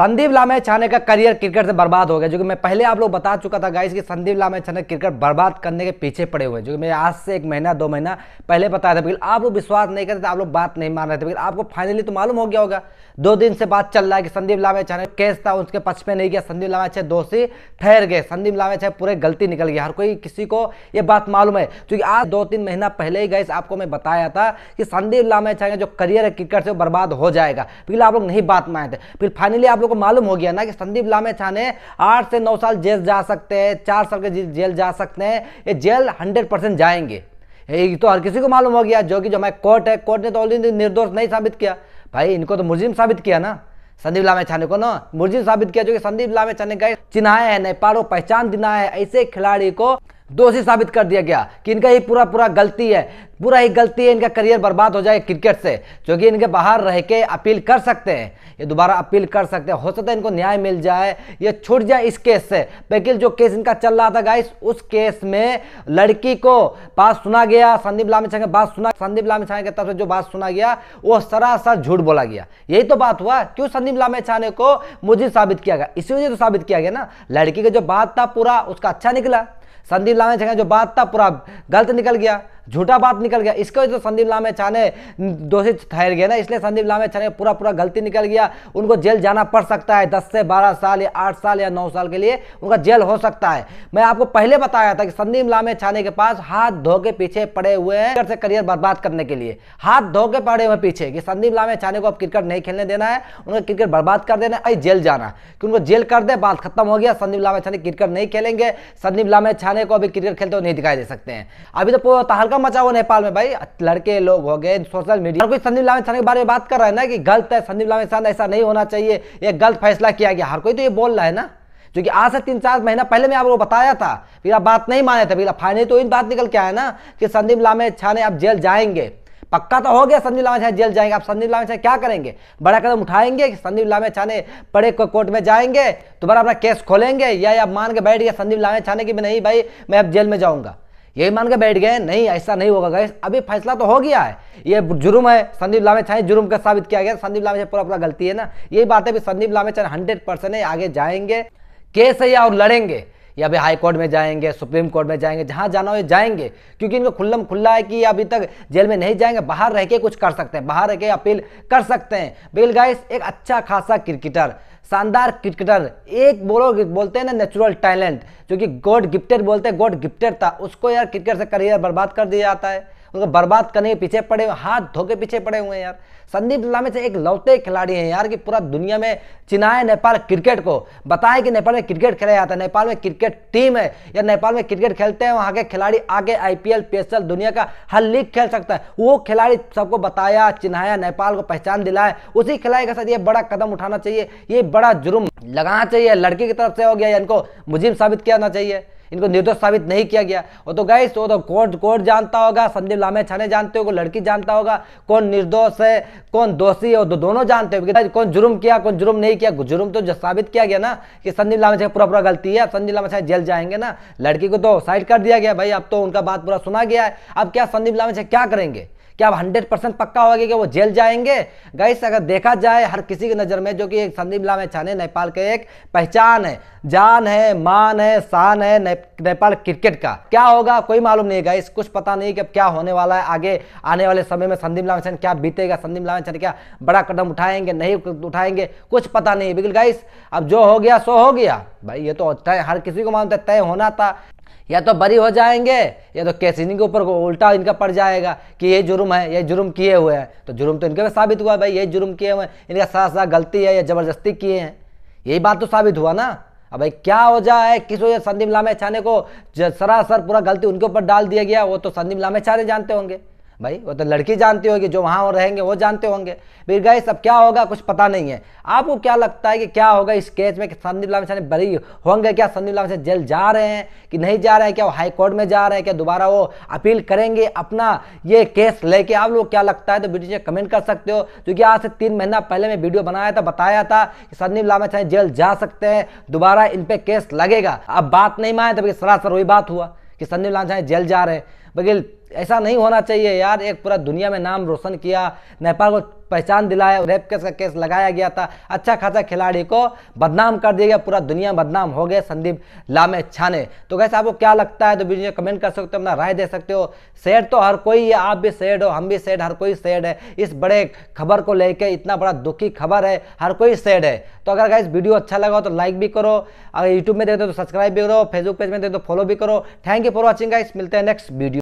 संदीप लामे छाने का career cricket से बर्बाद हो गया जो कि मैं पहले आप लोग बता चुका था गाइस कि संदीप लामे छाने क्रिकेट बर्बाद करने के पीछे पड़े हुए हैं जो कि मैं आज से एक महीना दो महीना पहले बताया था बिल्कुल आप लोग विश्वास नहीं करते आप लोग बात नहीं मान रहे थे बिल्कुल आपको फाइनली तो मालूम हो गया होगा दो दिन से बात चल रहा है कि संदीप लामे छाने केस था उसके पक्ष में नहीं गया संदीप लामे छे दोषी ठहर गए संदीप लामे छे पूरे गलती निकल गया हर कोई किसी को ये बात मालूम है क्योंकि आज दो तीन महीना पहले ही गाइस आपको मैं बताया था कि संदीप लामे छाने जो करियर है क्रिकेट से बर्बाद हो जाएगा बिल्कुल आप लोग नहीं बात माने थे फिर फाइनली आप लोग को मालूम हो गया ना कि संदीप लामे छाने आठ से नौ साल जेल जा सकते हैं चार साल के जेल जा सकते हैं ये जेल हंड्रेड परसेंट जाएंगे ये तो हर किसी को मालूम हो गया जो कि जो हमारे कोर्ट है कोर्ट ने तो ऑलरेडी निर्दोष नहीं साबित किया भाई इनको तो मुजरिम साबित किया ना संदीप लामे छाने को ना मुर्जिम साबित किया जो कि संदीप लामे छाने का चिन्हाया है नहीं पारो पहचान दिना है ऐसे खिलाड़ी को दोषी साबित कर दिया गया कि इनका ये पूरा पूरा गलती है पूरा ही गलती है इनका करियर बर्बाद हो जाएगा क्रिकेट से क्योंकि इनके बाहर रह के अपील कर सकते हैं ये दोबारा अपील कर सकते हैं हो सकता है इनको न्याय मिल जाए ये छूट जाए इस केस से वकील जो केस इनका चल रहा था गाइस उस केस में लड़की को बात सुना गया संदीप लामी के बात सुना संदीप छाने की तरफ से जो बात सुना गया वो सरासर झूठ बोला गया यही तो बात हुआ क्यों संदीप लामे छाने को मुझे साबित किया गया इसी वजह से तो साबित किया गया ना लड़की का जो बात था पूरा उसका अच्छा निकला संदीप लाने छका जो बात था पूरा गलत निकल गया झूठा बात निकल गया इसको तो संदीप लामे छाने दोषी ठहर गया ना इसलिए संदीप लामे छाने पूरा पूरा गलती निकल गया उनको जेल जाना पड़ सकता है दस से बारह साल या आठ साल या नौ साल के लिए उनका जेल हो सकता है मैं आपको पहले बताया था कि संदीप लामे छाने के पास हाथ धो के पीछे पड़े हुए हैं से करियर बर्बाद करने के लिए हाथ धो के पड़े हुए पीछे कि संदीप लामे छाने को अब क्रिकेट नहीं खेलने देना है उनका क्रिकेट बर्बाद कर देना है जेल जाना कि उनको जेल कर दे बात खत्म हो गया संदीप लामे छाने क्रिकेट नहीं खेलेंगे संदीप लामे छाने को अभी क्रिकेट खेलते हुए नहीं दिखाई दे सकते हैं अभी तो हल्का मचा हुआ नेपाल में भाई लड़के लोग हो गए सोशल मीडिया हर कोई संदीप लाल के बारे में बात कर रहा है ना कि गलत है संदीप लाल ऐसा नहीं होना चाहिए ये गलत फैसला किया गया हर कोई तो ये बोल रहा है ना जो कि आज से तीन चार महीना पहले मैं आपको बताया था फिर आप बात नहीं माने थे फिर फाइनली तो इन बात निकल के आया ना कि संदीप लामे छाने आप जेल जाएंगे पक्का तो हो गया संदीप लामे छाने जेल जाएंगे आप संदीप लामे छाने क्या करेंगे बड़ा कदम उठाएंगे कि संदीप लामा छाने को कोर्ट में जाएंगे तो बड़ा अपना केस खोलेंगे या आप मान के बैठ गया संदीप लामे छाने की नहीं भाई मैं अब जेल में जाऊँगा यही मान के बैठ गए नहीं ऐसा नहीं होगा गैस अभी फैसला तो हो गया है ये जुर्म है संदीप लामे चाहे जुर्म का साबित किया गया संदीप लामे पूरा पूरा गलती है ना यही बात है संदीप संदीप चाहे हंड्रेड परसेंट आगे जाएंगे केस है और लड़ेंगे या अभी हाई कोर्ट में जाएंगे सुप्रीम कोर्ट में जाएंगे जहाँ जाना हो जाएंगे क्योंकि इनको खुल्लम खुल्ला है कि अभी तक जेल में नहीं जाएंगे बाहर रह के कुछ कर सकते हैं बाहर रह के अपील कर सकते हैं बिल गाइस एक अच्छा खासा क्रिकेटर शानदार क्रिकेटर एक बोलो बोलते हैं ना नेचुरल टैलेंट जो कि गॉड गिफ्टेड बोलते हैं गॉड गिफ्टेड था उसको यार क्रिकेट से करियर बर्बाद कर दिया जाता है उनको बर्बाद करने के पीछे पड़े हुए हाथ धो के पीछे पड़े हुए हैं यार संदीप लामे से एक लौते खिलाड़ी हैं यार कि पूरा दुनिया में चिन्हाए नेपाल क्रिकेट को बताएं कि नेपाल में क्रिकेट खेला जाता है नेपाल में क्रिकेट टीम है या नेपाल में क्रिकेट खेलते हैं वहाँ के खिलाड़ी आगे एस एल दुनिया का हर लीग खेल सकता है वो खिलाड़ी सबको बताया चिन्हाया नेपाल को पहचान दिलाया उसी खिलाड़ी के साथ ये बड़ा कदम उठाना चाहिए ये बड़ा जुर्म लगाना चाहिए लड़की की तरफ से हो गया इनको मुजिम साबित किया जाना चाहिए इनको निर्दोष साबित नहीं किया गया वो तो गए वो तो कोर्ट तो कोर्ट जानता होगा संदीप लामे छाने जानते हो लड़की जानता होगा कौन निर्दोष है कौन दोषी है वो तो दोनों जानते हो कौन जुर्म किया कौन जुर्म नहीं किया जुर्म तो साबित किया गया ना कि संदीप लामे पूरा पूरा गलती है संदीप लामे छाने जेल जाएंगे ना लड़की को तो साइड कर दिया गया भाई अब तो उनका बात पूरा सुना गया है अब क्या संदीप लामे क्या करेंगे क्या हंड्रेड परसेंट पक्का होगा कि वो जेल जाएंगे गाइस अगर देखा जाए हर किसी की नज़र में जो कि एक संदीप लामे छाने नेपाल के एक पहचान है जान है मान है शान है नेपाल क्रिकेट का क्या होगा कोई मालूम नहीं गाइस कुछ पता नहीं कि अब क्या होने वाला है आगे आने वाले समय में संदीप लामे क्या बीतेगा संदीप छाने क्या बड़ा कदम उठाएंगे नहीं उठाएंगे कुछ पता नहीं बिल्कुल गाइस अब जो हो गया सो हो गया भाई ये तो तय अच्छा हर किसी को मानता है तय होना था या तो बरी हो जाएंगे या तो केस के ऊपर उल्टा इनका पड़ जाएगा कि ये जुर्म है ये जुर्म किए हुए हैं तो जुर्म तो इनके पे साबित हुआ भाई ये जुर्म किए हुए हैं इनका सारा गलती है या ज़बरदस्ती किए हैं यही बात तो साबित हुआ ना अब भाई क्या हो जाए किस वजह संदीप लामे छाने को सरासर पूरा गलती उनके ऊपर डाल दिया गया वो तो संदीप लामे छाने जानते होंगे भाई वो तो लड़की जानती होगी जो वहाँ और रहेंगे वो जानते होंगे फिर गए सब क्या होगा कुछ पता नहीं है आपको क्या लगता है कि क्या होगा इस केस में संदीप मिश्रा बरी होंगे क्या संदीप मिश्रा जेल जा रहे हैं कि नहीं जा रहे हैं क्या वो हाई कोर्ट में जा रहे हैं क्या दोबारा वो अपील करेंगे अपना ये केस लेके आप लोग क्या लगता है तो वीडियो कमेंट कर सकते हो क्योंकि आज से तीन महीना पहले मैं वीडियो बनाया था बताया था कि संदीप मिश्रा जेल जा सकते हैं दोबारा इन पर केस लगेगा अब बात नहीं माने तो सरासर वही बात हुआ कि संदीप मिश्रा जेल जा रहे हैं बगैर ऐसा नहीं होना चाहिए यार एक पूरा दुनिया में नाम रोशन किया नेपाल को पहचान दिलाया रेप केस का केस लगाया गया था अच्छा खासा खिलाड़ी को बदनाम कर दिया गया पूरा दुनिया बदनाम हो गया संदीप लामे छाने तो कैसे आपको क्या लगता है तो वीडियो कमेंट कर सकते हो अपना राय दे सकते हो शेयर तो हर कोई है आप भी शेड हो हम भी शेड हर कोई शेड है इस बड़े खबर को लेकर इतना बड़ा दुखी खबर है हर कोई शेड है तो अगर गैस वीडियो अच्छा लगा हो तो लाइक भी करो अगर यूट्यूब में देखते हो तो सब्सक्राइब भी करो फेसबुक पेज में देखते हो तो फॉलो भी करो thank you for watching guys मिलते हैं नेक्स्ट वीडियो